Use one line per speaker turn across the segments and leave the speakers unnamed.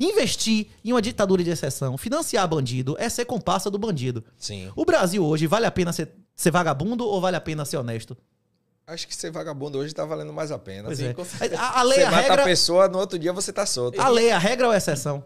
Investir em uma ditadura de exceção, financiar bandido, é ser comparsa do bandido. Sim. O Brasil hoje vale a pena ser, ser vagabundo ou vale a pena ser honesto?
Acho que ser vagabundo hoje tá valendo mais a pena. Pois assim, é. a, a lei, você é a mata regra... a pessoa, no outro dia você tá solto. A lei, é a regra ou é a exceção?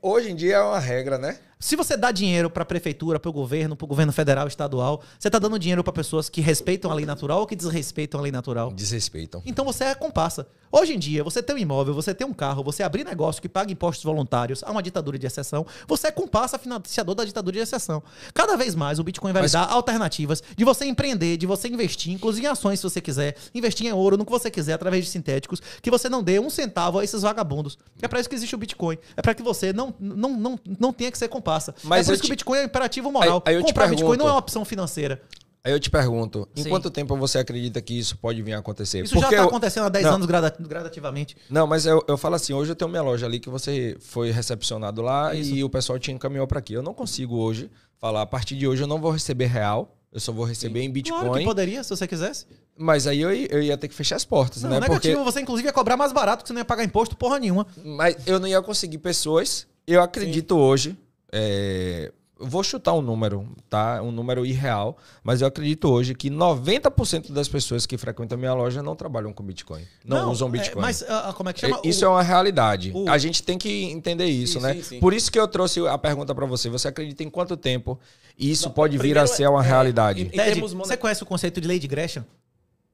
Hoje em dia é uma regra, né?
Se você dá dinheiro para a prefeitura, para o governo, para o governo federal, estadual, você está dando dinheiro para pessoas que respeitam a lei natural ou que desrespeitam a lei natural? Desrespeitam. Então você é comparsa. Hoje em dia, você tem um imóvel, você tem um carro, você abrir negócio que paga impostos voluntários a uma ditadura de exceção, você é comparsa financiador da ditadura de exceção. Cada vez mais o Bitcoin vai Mas... dar alternativas de você empreender, de você investir, inclusive em ações se você quiser, investir em ouro, no que você quiser, através de sintéticos, que você não dê um centavo a esses vagabundos. É para isso que existe o Bitcoin. É para que você não, não, não, não tenha que ser comparsa passa. Mas é por isso te... que o Bitcoin é imperativo moral. Aí, aí Comprar pergunto, Bitcoin não é uma
opção financeira. Aí eu te pergunto, em Sim. quanto tempo você acredita que isso pode vir a acontecer? Isso Porque já tá está acontecendo há 10 não, anos gradativamente. Não, mas eu, eu falo assim, hoje eu tenho minha loja ali que você foi recepcionado lá isso. e o pessoal te encaminhou para aqui. Eu não consigo hoje falar, a partir de hoje eu não vou receber real, eu só vou receber Sim. em Bitcoin. Claro que poderia, se você quisesse. Mas aí eu, eu ia ter que fechar as portas, não, né? Negativo, Porque... você
inclusive ia cobrar mais barato, que você não ia pagar imposto porra nenhuma.
Mas eu não ia conseguir pessoas. Eu acredito Sim. hoje é, vou chutar um número, tá? Um número irreal, mas eu acredito hoje que 90% das pessoas que frequentam a minha loja não trabalham com Bitcoin. Não, não usam é, Bitcoin. É, mas uh, como é que é, chama? Isso o... é uma realidade. O... A gente tem que entender isso, sim, né? Sim, sim. Por isso que eu trouxe a pergunta para você. Você acredita em quanto tempo isso não, pode vir a ser uma é, realidade? Ted, Você
conhece o conceito de lei de Gresham?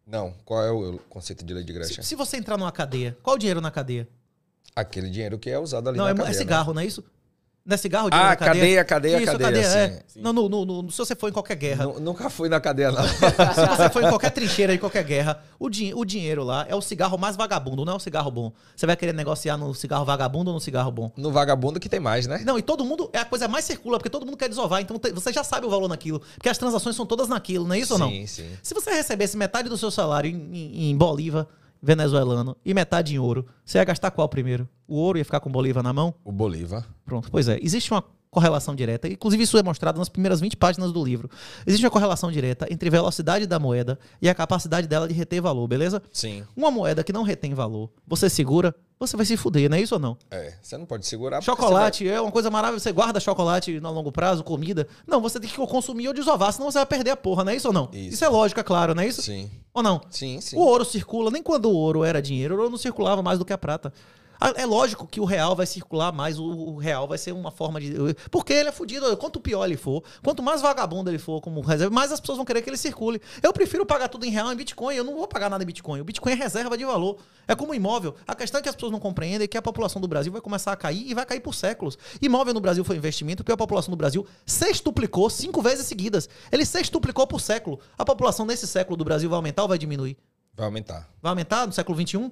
Não. Qual é o conceito de lei de Gresham? Se, se,
você entrar numa cadeia, qual o dinheiro na cadeia? Aquele
dinheiro que é usado ali não, na é, é cadeia. Não, é cigarro, né? não é
isso? Não é cigarro? Digo, ah, cadeia, cadeia, cadeia. Isso, cadeia, cadeia é. sim. Não, se você foi em qualquer guerra. N nunca fui na cadeia, não. se você foi em qualquer trincheira, em qualquer guerra, o, din o dinheiro lá é o cigarro mais vagabundo, não é o cigarro bom. Você vai querer negociar no cigarro vagabundo ou no cigarro bom? No vagabundo que tem mais, né? Não, e todo mundo. É a coisa mais circula, porque todo mundo quer desovar. Então você já sabe o valor naquilo. Porque as transações são todas naquilo, não é isso sim, ou não? Sim, sim. Se você recebesse metade do seu salário em, em, em Bolívar venezuelano e metade em ouro, você ia gastar qual primeiro? O ouro ia ficar com o Bolívar na mão? O Bolívar. Pronto. Pois é, existe uma correlação direta, inclusive isso é mostrado nas primeiras 20 páginas do livro. Existe uma correlação direta entre velocidade da moeda e a capacidade dela de reter valor, beleza? Sim. Uma moeda que não retém valor, você segura, você vai se fuder, não é isso ou não?
É, você não pode segurar. Chocolate
vai... é uma coisa maravilhosa, você guarda chocolate no longo prazo, comida. Não, você tem que consumir ou desovar, senão você vai perder a porra, não é isso ou não? Isso, isso é lógica, é claro, não é isso? Sim. Ou não? Sim, sim. O ouro circula, nem quando o ouro era dinheiro, o ouro não circulava mais do que a prata. Ah, é lógico que o real vai circular mais, o real vai ser uma forma de. Porque ele é fudido. Quanto pior ele for, quanto mais vagabundo ele for como reserva, mais as pessoas vão querer que ele circule. Eu prefiro pagar tudo em real em Bitcoin. Eu não vou pagar nada em Bitcoin. O Bitcoin é reserva de valor. É como imóvel. A questão é que as pessoas não compreendem é que a população do Brasil vai começar a cair e vai cair por séculos. Imóvel no Brasil foi investimento que a população do Brasil sextuplicou cinco vezes seguidas. Ele sextuplicou por século. A população nesse século do Brasil vai aumentar ou vai diminuir? Vai aumentar. Vai aumentar no século XXI?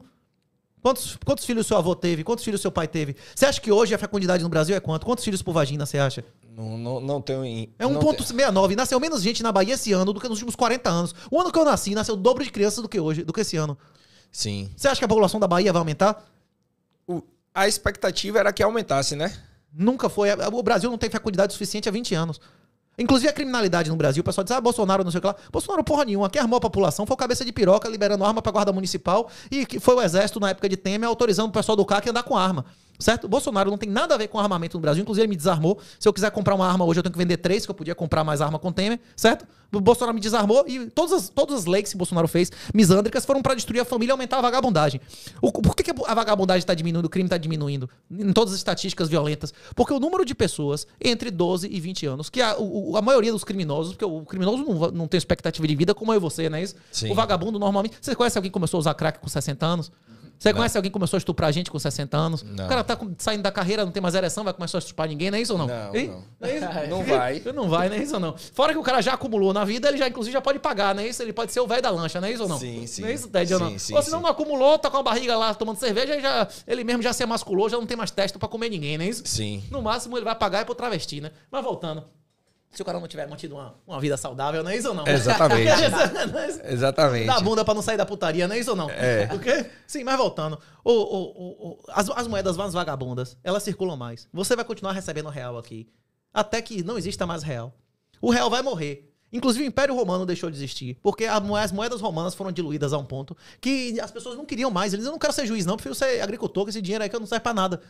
Quantos, quantos filhos seu avô teve? Quantos filhos seu pai teve? Você acha que hoje a fecundidade no Brasil é quanto? Quantos filhos por vagina você acha? Não, não, não tenho. É 1,69. Te... Nasceu menos gente na Bahia esse ano do que nos últimos 40 anos. O ano que eu nasci, nasceu o dobro de crianças do que hoje, do que esse ano. Sim. Você acha que a população da Bahia vai aumentar? O, a expectativa era que aumentasse, né? Nunca foi. O Brasil não tem fecundidade suficiente há 20 anos. Inclusive a criminalidade no Brasil, o pessoal diz, ah, Bolsonaro não sei o que lá. Bolsonaro porra nenhuma, quem é armou a população foi o cabeça de piroca liberando arma pra guarda municipal e que foi o exército na época de Temer autorizando o pessoal do CAC a andar com arma. Certo? O Bolsonaro não tem nada a ver com armamento no Brasil. Inclusive, ele me desarmou. Se eu quiser comprar uma arma hoje, eu tenho que vender três, que eu podia comprar mais arma com Temer. Certo? O Bolsonaro me desarmou e todas as, todas as leis que o Bolsonaro fez, misândricas, foram para destruir a família e aumentar a vagabundagem. O, por que, que a vagabundagem está diminuindo, o crime está diminuindo? Em todas as estatísticas violentas. Porque o número de pessoas entre 12 e 20 anos, que a, o, a maioria dos criminosos, porque o criminoso não, não tem expectativa de vida como eu e você, não é isso? Sim. O vagabundo normalmente. Você conhece alguém que começou a usar crack com 60 anos? Você né? conhece alguém que começou a estuprar a gente com 60 anos? Não. O cara tá saindo da carreira, não tem mais ereção, vai começar a estuprar ninguém, não é isso ou não? Não, e? não. é isso? não vai. Não vai, não é isso ou não? Fora que o cara já acumulou na vida, ele já inclusive já pode pagar, não é isso? Ele pode ser o velho da lancha, não é isso ou não? Sim, sim. Não é isso, Ted, não? Sim, ou senão sim. não acumulou, tá com a barriga lá tomando cerveja, já, ele mesmo já se emasculou, já não tem mais testo para comer ninguém, não é isso? Sim. No máximo ele vai pagar é pro travesti, né? Mas voltando, se o cara não tiver mantido uma, uma vida saudável, não é isso ou não? Exatamente. é, é
Exatamente. Da bunda
para não sair da putaria, não é isso ou não? É. Sim, mas voltando. O, o, o, as, as moedas vão vagabundas, elas circulam mais. Você vai continuar recebendo real aqui. Até que não exista mais real. O real vai morrer. Inclusive, o Império Romano deixou de existir, porque as moedas romanas foram diluídas a um ponto que as pessoas não queriam mais. Eles eu não quero ser juiz, não, prefiro ser agricultor, que esse dinheiro aí que não serve para nada.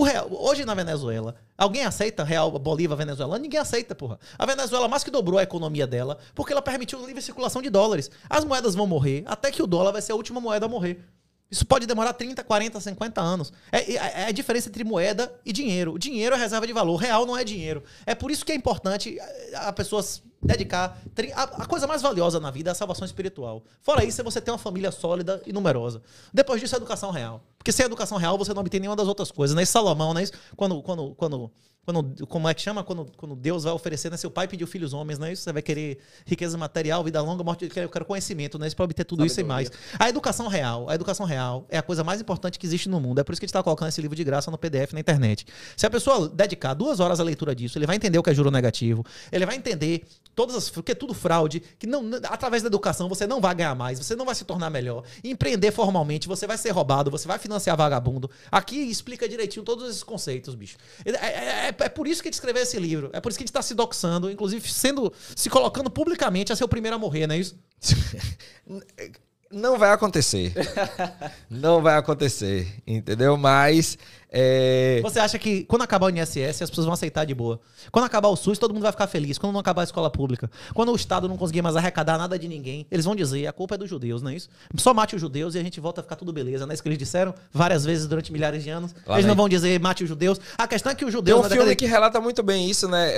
O real, hoje na Venezuela, alguém aceita real Bolívar venezuelano? Ninguém aceita, porra. A Venezuela mais que dobrou a economia dela porque ela permitiu livre circulação de dólares. As moedas vão morrer até que o dólar vai ser a última moeda a morrer. Isso pode demorar 30, 40, 50 anos. É, é, é, a diferença entre moeda e dinheiro. O dinheiro é reserva de valor, real não é dinheiro. É por isso que é importante eh, a pessoas dedicar. A, coisa mais valiosa na vida é a salvação espiritual. Fora isso, é você tem uma família sólida e numerosa. Depois disso, é a educação real. Porque sem educação real, você não obtém nenhuma das outras coisas. Não é isso, Salomão, não Quando, quando, quando quando, como é que chama? Quando, quando Deus vai oferecer, né? Seu pai pediu filhos homens, não é isso? Você vai querer riqueza material, vida longa, morte. Eu quero conhecimento, né? isso pra obter tudo Sabedoria. isso e mais. A educação real, a educação real é a coisa mais importante que existe no mundo. É por isso que a gente está colocando esse livro de graça no PDF na internet. Se a pessoa dedicar duas horas à leitura disso, ele vai entender o que é juro negativo, ele vai entender todas as. que é tudo fraude, que não, através da educação você não vai ganhar mais, você não vai se tornar melhor. Empreender formalmente, você vai ser roubado, você vai financiar vagabundo. Aqui explica direitinho todos esses conceitos, bicho. é, é, é é por isso que ele escreveu esse livro. É por isso que a gente está se doxando, inclusive sendo, se colocando publicamente a ser o primeiro a morrer, não é isso? Não vai acontecer. não vai acontecer, entendeu? Mas. É... Você acha que quando acabar o INSS, as pessoas vão aceitar de boa? Quando acabar o SUS, todo mundo vai ficar feliz. Quando não acabar a escola pública, quando o Estado não conseguir mais arrecadar nada de ninguém, eles vão dizer: a culpa é dos judeus, não é isso? Só mate os judeus e a gente volta a ficar tudo beleza. Não é isso que eles disseram várias vezes durante milhares de anos? Lá eles não vão dizer mate os judeus. A questão é que os judeus. Tem um filme década... que relata
muito bem isso, né?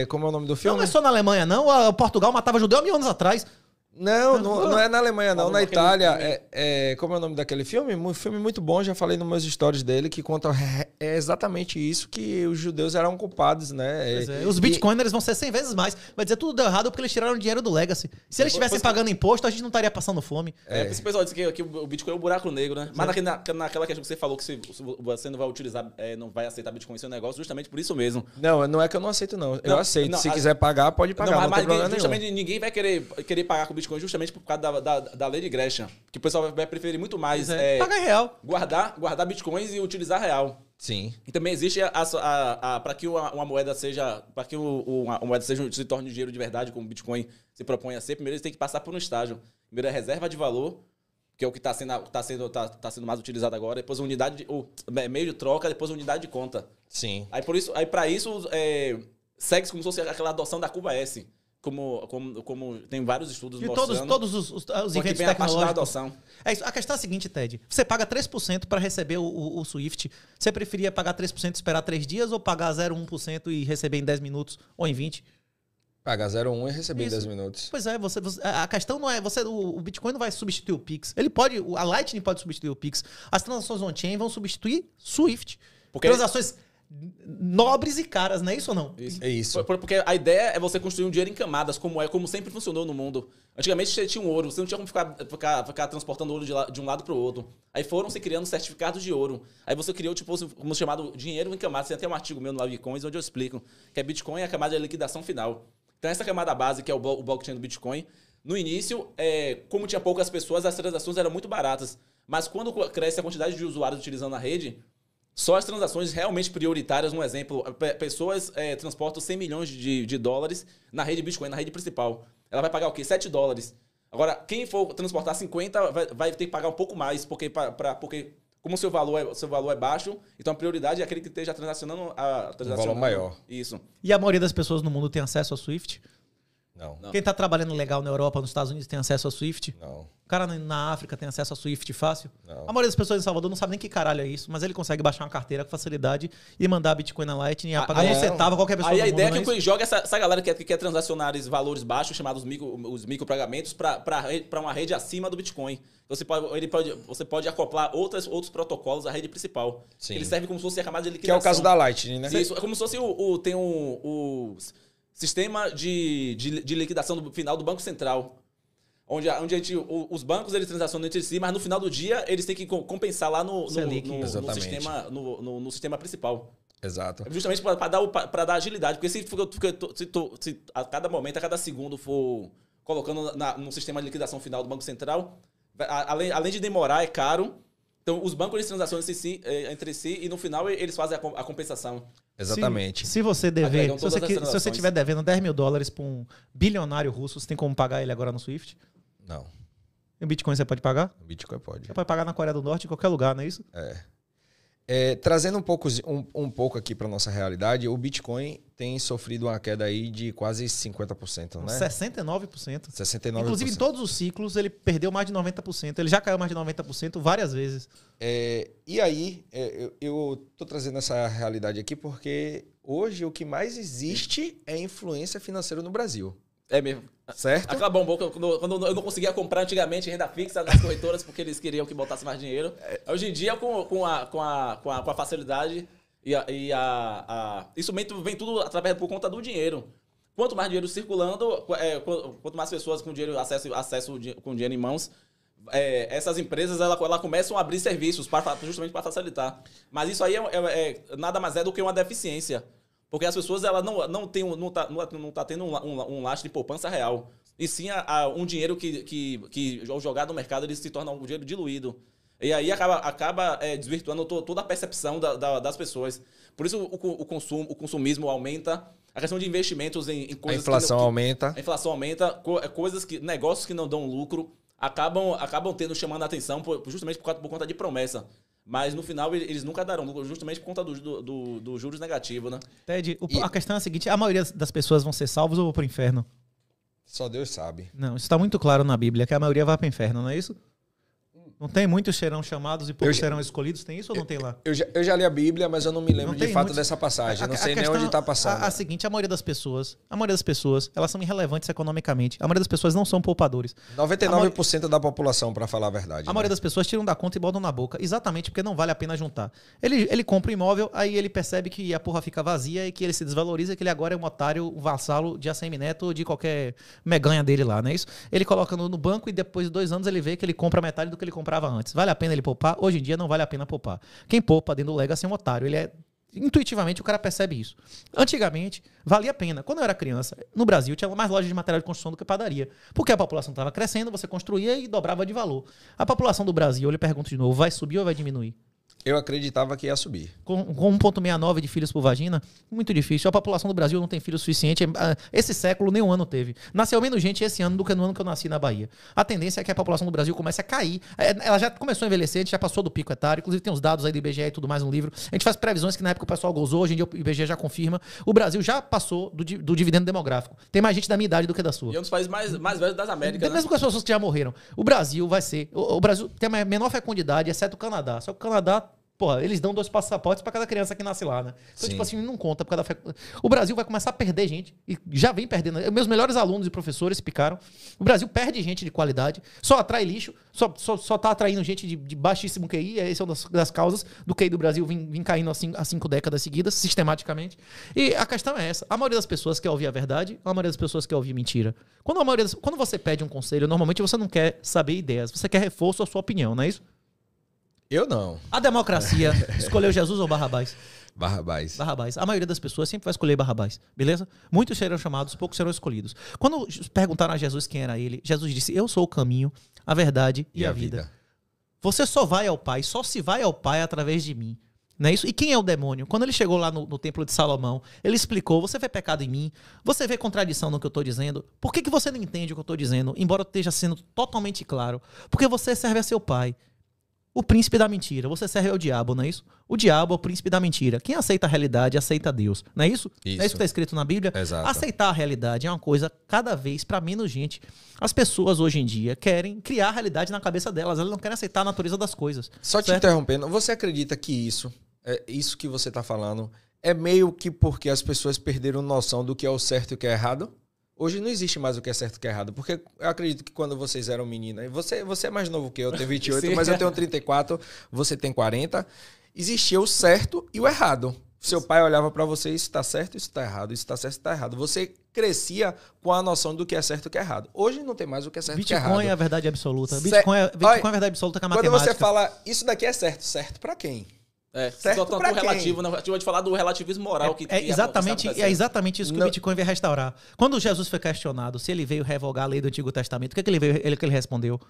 É... Como é o nome do filme? Não, não é só na Alemanha, não. O Portugal matava judeu há mil anos atrás. Não, não, não, é na Alemanha, não. na Itália. É,
é, como é o nome daquele filme? Um filme muito bom, já falei nos meus stories dele, que conta
é exatamente isso, que os judeus eram culpados, né? É, e, os bitcoiners vão ser 100 vezes mais. Vai dizer tudo deu errado porque eles tiraram dinheiro do Legacy. Se eles estivessem pagando imposto, a gente não estaria passando fome. É, esse
pessoal disse que, que, o Bitcoin é o um buraco negro, né? Mas naquela, naquela questão que você falou que se, você não vai utilizar, é, não vai aceitar Bitcoin em seu negócio, justamente por isso mesmo. Não, não é que eu não aceito, não. não eu aceito. Não, se a... quiser pagar, pode pagar. Não, mas, mas ninguém, justamente ninguém vai querer, querer pagar com Bitcoin Bitcoin justamente por causa da, da, da lei de Gresham. Que o pessoal vai preferir muito mais é, é real. Guardar, guardar Bitcoins e utilizar real. Sim. E também existe a, a, a para que uma, uma, moeda seja, para que o, uma, uma, moeda seja se torne dinheiro de verdade, como o Bitcoin se propõe a ser, primeiro eles têm que passar por um estágio. Primeiro é reserva de valor, que é o que está sendo, tá sendo, tá, tá sendo mais utilizado agora, depois unidade de, é, meio de troca, depois unidade de conta. Sim. Aí por isso, aí para isso é, segue como se fosse aquela adoção da Cuba S como, como, como tem vários estudos e mostrando... E todos, todos os,
os, os inventos vem tecnológicos... Da adoção. É isso. a questão é a seguinte, Ted. Você paga 3% para receber o, o, o, Swift. Você preferia pagar 3% e esperar 3 dias ou pagar 0,1% e receber em 10 minutos ou em 20?
Pagar 0,1 e receber isso. em 10 minutos.
Pois é, você, você, a questão não é. você O Bitcoin não vai substituir o Pix. Ele pode. A Lightning pode substituir o Pix. As transações on-chain vão substituir Swift. Porque transações ele
nobres e caras, não é
isso ou não? Isso. É isso.
Porque a ideia é você construir um dinheiro em camadas, como é, como sempre funcionou no mundo. Antigamente você tinha um ouro, você não tinha como ficar, ficar, ficar transportando ouro de, la, de um lado para o outro. Aí foram se criando certificados de ouro. Aí você criou, tipo, assim, o chamado dinheiro em camadas. Tem até um artigo meu no Live Coins onde eu explico que a é Bitcoin é a camada de liquidação final. Então essa camada base, que é o, blo o blockchain do Bitcoin, no início, é, como tinha poucas pessoas, as transações eram muito baratas. Mas quando cresce a quantidade de usuários utilizando a rede, só as transações realmente prioritárias, um exemplo, pessoas é, transportam 100 milhões de, de dólares na rede Bitcoin, na rede principal. Ela vai pagar o quê? 7 dólares. Agora, quem for transportar 50 vai, vai ter que pagar um pouco mais, porque, pra, pra porque como o seu valor, é, seu valor é baixo, então a prioridade é aquele que esteja transacionando a ah, transacionando. Um valor maior. Isso.
E a maioria das pessoas no mundo tem acesso a Swift? Não. Quem está trabalhando legal na Europa, nos Estados Unidos, tem acesso a Swift? Não. O cara na África tem acesso a Swift fácil? Não. A maioria das pessoas em Salvador não sabe nem que caralho é isso, mas ele consegue baixar uma carteira com facilidade e mandar Bitcoin na Lightning, ah, apagar ah, um é. centavo qualquer pessoa Aí a ideia é que é o
CoinJoga, essa, essa galera que, quer transacionar valores baixos, chamados micro, os micropagamentos, para uma rede acima do Bitcoin. você pode, ele pode, você pode acoplar outras, outros protocolos à rede principal. Sim. Ele serve como se fosse a camada de liquidação. Que é o caso da Lightning, né? Isso, é como se fosse o, o tem um, os sistema de, de, de liquidação do final do Banco Central. Onde, onde a gente, os bancos eles transacionam entre si, mas no final do dia eles têm que compensar lá no, no, Selic, no, no sistema, no, no, sistema principal. Exato. É justamente para dar, dar agilidade, porque se, se, se, a cada momento, a cada segundo for colocando na, no sistema de liquidação final do Banco Central, a, além, além de demorar, é caro. Então, os bancos eles transacionam entre si, é, entre si e no final eles fazem a, compensação. Exatamente. Se, se você dever, se você, se você tiver
devendo 10 mil dólares para um bilionário russo, você tem como pagar ele agora no Swift? Não. E o Bitcoin você pode pagar? O Bitcoin pode. Você pode pagar na Coreia do Norte, em qualquer lugar, não é isso? É. É, trazendo um pouco,
um, um pouco aqui para nossa realidade, o Bitcoin tem sofrido uma queda aí de quase 50%, né? 69%. 69%. Inclusive, em
todos os ciclos, ele perdeu mais de 90%. Ele já caiu mais de 90% várias vezes.
É, e aí, é, eu, eu tô trazendo essa realidade aqui porque hoje o que mais existe é influência financeira no
Brasil. É mesmo. Certo? Aquela bombou quando, quando eu não conseguia comprar antigamente renda fixa nas corretoras porque eles queriam que botasse mais dinheiro. É. Hoje em dia, com, com, a, com, a, com, a, com a facilidade e, a, e a, a, isso vem tudo através por conta do dinheiro. Quanto mais dinheiro circulando, é, quanto mais pessoas com dinheiro acesso, acesso com dinheiro em mãos, é, essas empresas ela elas começam a abrir serviços justamente para facilitar. Mas isso aí é, é, é nada mais é do que uma deficiência. Porque as pessoas ela não, não, tem, não, tá, não, é, não tá tendo um, um, um de poupança real. E sim a, a, um dinheiro que, que, que, ao jogar no mercado, ele se torna um dinheiro diluído. E aí acaba, acaba é, desvirtuando to, toda a percepção da, da, das pessoas. Por isso o, o, consumo, o consumismo aumenta. A questão de investimentos em, em coisas. A inflação que, aumenta. Que, a inflação aumenta. Co, é, coisas que. Negócios que não dão lucro acabam, acabam tendo chamando a atenção por, justamente por, por conta de promessa. Mas no final eles nunca darão lucro, justamente por conta do, do, do, juros negativo, né?
Ted, o, e... a questão é a seguinte: a maioria das pessoas vão ser salvos ou vão pro inferno?
Só Deus sabe.
Não, isso está muito claro na Bíblia, que a maioria vai para o inferno, não é isso? Não tem muitos serão chamados e poucos já, serão escolhidos? Tem isso ou não tem lá? Eu, já, eu já, li a Bíblia, mas eu
não me lembro não de fato muitos, dessa passagem. A, não sei nem onde está passando.
A, a seguinte, a maioria das pessoas, a maioria das pessoas, elas são irrelevantes economicamente. A maioria das pessoas não são poupadores. 99% da população, para falar a verdade. A né? maioria das pessoas tiram da conta e botam na boca, exatamente porque não vale a pena juntar. Ele, ele compra um imóvel, aí ele percebe que a porra fica vazia e que ele se desvaloriza, que ele agora é um otário, um vassalo de ACM Neto ou de qualquer meganha dele lá, não é isso? Ele coloca no, no banco e depois de dois anos ele vê que ele compra metade do que ele comprou comprava antes. Vale a pena ele poupar? Hoje em dia não vale a pena poupar. Quem poupa dentro do Legacy é um otário. Ele é intuitivamente o cara percebe isso. Antigamente, valia a pena. Quando eu era criança, no Brasil tinha mais lojas de material de construção do que padaria. Porque a população estava crescendo, você construía e dobrava de valor. A população do Brasil, eu lhe pergunto de novo, vai subir ou vai diminuir?
Eu acreditava que ia subir.
Com, com 1,69 de filhos por vagina, muito difícil. A população do Brasil não tem filho suficiente. É, ah, esse século, nenhum ano teve. Nasceu menos gente esse ano do que no ano que eu nasci na Bahia. A tendência é que a população do Brasil comece a cair. É, ela já começou a envelhecer, a gente já passou do pico etário. Inclusive, tem os dados aí do IBGE e tudo mais no livro. A gente faz previsões que na época o pessoal gozou, hoje em dia o IBGE já confirma. O Brasil já passou do, do dividendo demográfico. Tem mais gente da minha idade do que da sua. E
é um dos países mais, mais velhos das Américas.
Né? Mesmo com as pessoas que já morreram. O Brasil vai ser. O, o Brasil tem a menor fecundidade, exceto o Canadá. Só que o Canadá Porra, eles dão dois passaportes para cada criança que nasce lá, né? Então, tipo Sim. tipo assim, não conta por causa da O Brasil vai começar a perder gente, e já vem perdendo. Né? Meus melhores alunos e professores picaram. O Brasil perde gente de qualidade, só atrai lixo, só, só, só tá atraindo gente de, de baixíssimo QI. É, essa é uma das, das causas do QI do Brasil vir vir caindo há cinco, há cinco décadas seguidas, sistematicamente. E a questão é essa: a maioria das pessoas quer ouvir a verdade, a maioria das pessoas quer ouvir mentira. Quando, a maioria das... Quando você pede um conselho, normalmente você não quer saber ideias, você quer reforço à sua opinião, não é isso? Eu não. A democracia escolheu Jesus ou Barrabás? Barrabás. Barrabás. A maioria das pessoas sempre vai escolher Barrabás, beleza? Muitos serão chamados, poucos serão escolhidos. Quando perguntaram a Jesus quem era ele, Jesus disse: Eu sou o caminho, a verdade e, e a, a vida. vida. Você só vai ao Pai, só se vai ao Pai através de mim. Não é isso? E quem é o demônio? Quando ele chegou lá no, no, templo de Salomão, ele explicou: você vê pecado em mim, você vê contradição no que eu estou dizendo. Por que, que você não entende o que eu estou dizendo, embora esteja sendo totalmente claro? Porque você serve a seu pai o príncipe da mentira. Você serve ao diabo, não é isso? O diabo é o príncipe da mentira. Quem aceita a realidade aceita Deus, não é isso? isso. Não é isso que está escrito na Bíblia? Exato. Aceitar a realidade é uma coisa cada vez para menos gente. As pessoas hoje em dia querem criar a realidade na cabeça delas, elas não querem aceitar a natureza das coisas. Só certo? te interrompendo, você acredita que isso, é isso que você
está falando, é meio que porque as pessoas perderam noção do que é o certo e o que é errado? Hoje não existe mais o que é certo e o que é errado, porque eu acredito que quando vocês eram meninas, você, você é mais novo que eu, eu tenho 28, mas eu tenho 34, você tem 40, existia o certo e o errado. Seu pai olhava para você, isso está certo, isso está errado, isso está certo, isso está errado. Você crescia com a noção do que é certo e o que é errado. Hoje não tem mais o que é certo e o que é errado. Bitcoin é a
verdade absoluta. Bitcoin é, Bitcoin é a
verdade
absoluta que é a matemática. Quando você fala, isso daqui é certo, certo para quem? É, certo só tanto relativo, né? Eu falar do relativismo moral é, que, é que tá é exatamente É
exatamente isso que não. o Bitcoin veio restaurar. Quando Jesus foi questionado se ele veio revogar a lei do Antigo Testamento, o que, é que ele, veio, ele, que ele respondeu?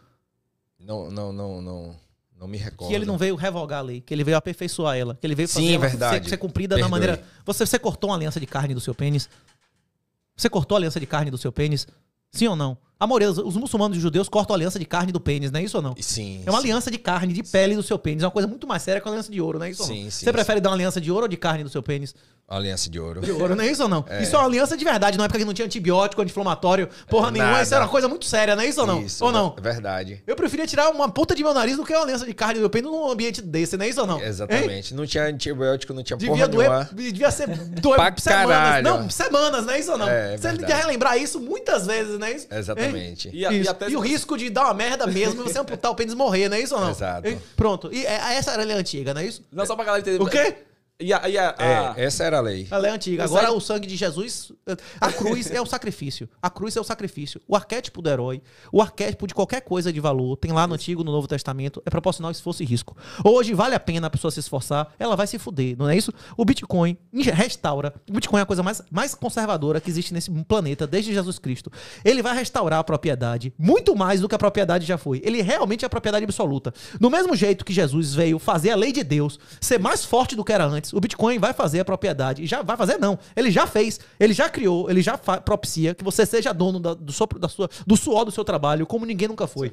Não,
não,
não, não. Não me recordo. Que ele não veio revogar a lei, que ele veio aperfeiçoar ela, que ele veio fazer Sim, verdade. Ser, ser cumprida Perdoe. da maneira. Você, você cortou uma aliança de carne do seu pênis? Você cortou a aliança de carne do seu pênis? Sim ou não? Amores, os muçulmanos e os judeus cortam a aliança de carne do pênis, não é isso ou não? Sim. É uma sim. aliança de carne, de pele do seu pênis. É uma coisa muito mais séria que uma aliança de ouro, não é isso sim, ou não? Sim, Você prefere dar uma aliança de ouro ou de carne do seu pênis?
Aliança de ouro. De ouro, não é isso ou não? É. Isso é
uma aliança de verdade, na época que não tinha antibiótico, anti-inflamatório, porra é nenhuma. Isso era uma coisa muito séria, não é isso ou não? Isso, ou não?
É verdade.
Eu preferia tirar uma puta de meu nariz do que uma aliança de carne do meu pênis num ambiente desse, não é isso ou não? Exatamente. Hein? Não tinha antibiótico, não tinha devia porra doer, nenhuma. Devia ser doer pra semanas. Caralho. Não, semanas, não é isso ou não? É, é você tem que relembrar isso muitas vezes, não é isso? Exatamente. E, a, isso. e, até... e o risco de dar uma merda mesmo e você amputar o pênis e morrer, não é isso ou não? Exato. Hein? Pronto. E essa era a antiga, não é isso? Não, só pra galera entender. O quê? E a, e a, é, a... É, essa era a lei. A lei é antiga. Agora o sangue de Jesus. A cruz é o sacrifício. A cruz é o sacrifício. O arquétipo do herói, o arquétipo de qualquer coisa de valor, tem lá no Antigo, no Novo Testamento, é proporcional esforço e risco. Hoje vale a pena a pessoa se esforçar, ela vai se fuder, não é isso? O Bitcoin restaura. O Bitcoin é a coisa mais, mais conservadora que existe nesse planeta desde Jesus Cristo. Ele vai restaurar a propriedade muito mais do que a propriedade já foi. Ele é realmente é a propriedade absoluta. no mesmo jeito que Jesus veio fazer a lei de Deus ser mais forte do que era antes antes. O Bitcoin vai fazer a propriedade, e já vai fazer não, ele já fez, ele já criou, ele já propicia que você seja dono da, do, da sua, do suor do seu trabalho, como ninguém nunca foi.